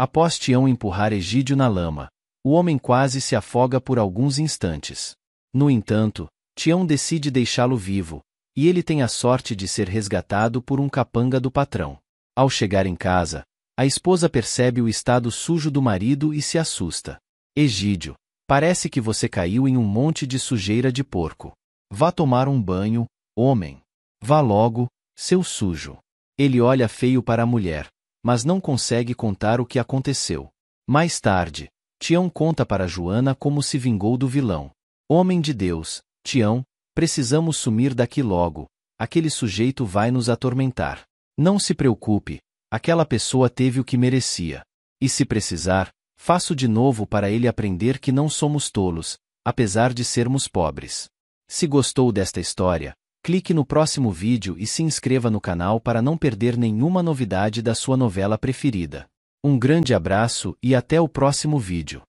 Após Tião empurrar Egídio na lama, o homem quase se afoga por alguns instantes. No entanto, Tião decide deixá-lo vivo, e ele tem a sorte de ser resgatado por um capanga do patrão. Ao chegar em casa, a esposa percebe o estado sujo do marido e se assusta. Egídio, parece que você caiu em um monte de sujeira de porco. Vá tomar um banho, homem. Vá logo, seu sujo. Ele olha feio para a mulher, mas não consegue contar o que aconteceu. Mais tarde, Tião conta para Joana como se vingou do vilão. Homem de Deus, Tião, precisamos sumir daqui logo, aquele sujeito vai nos atormentar. Não se preocupe, aquela pessoa teve o que merecia. E se precisar, faço de novo para ele aprender que não somos tolos, apesar de sermos pobres. Se gostou desta história, Clique no próximo vídeo e se inscreva no canal para não perder nenhuma novidade da sua novela preferida. Um grande abraço e até o próximo vídeo.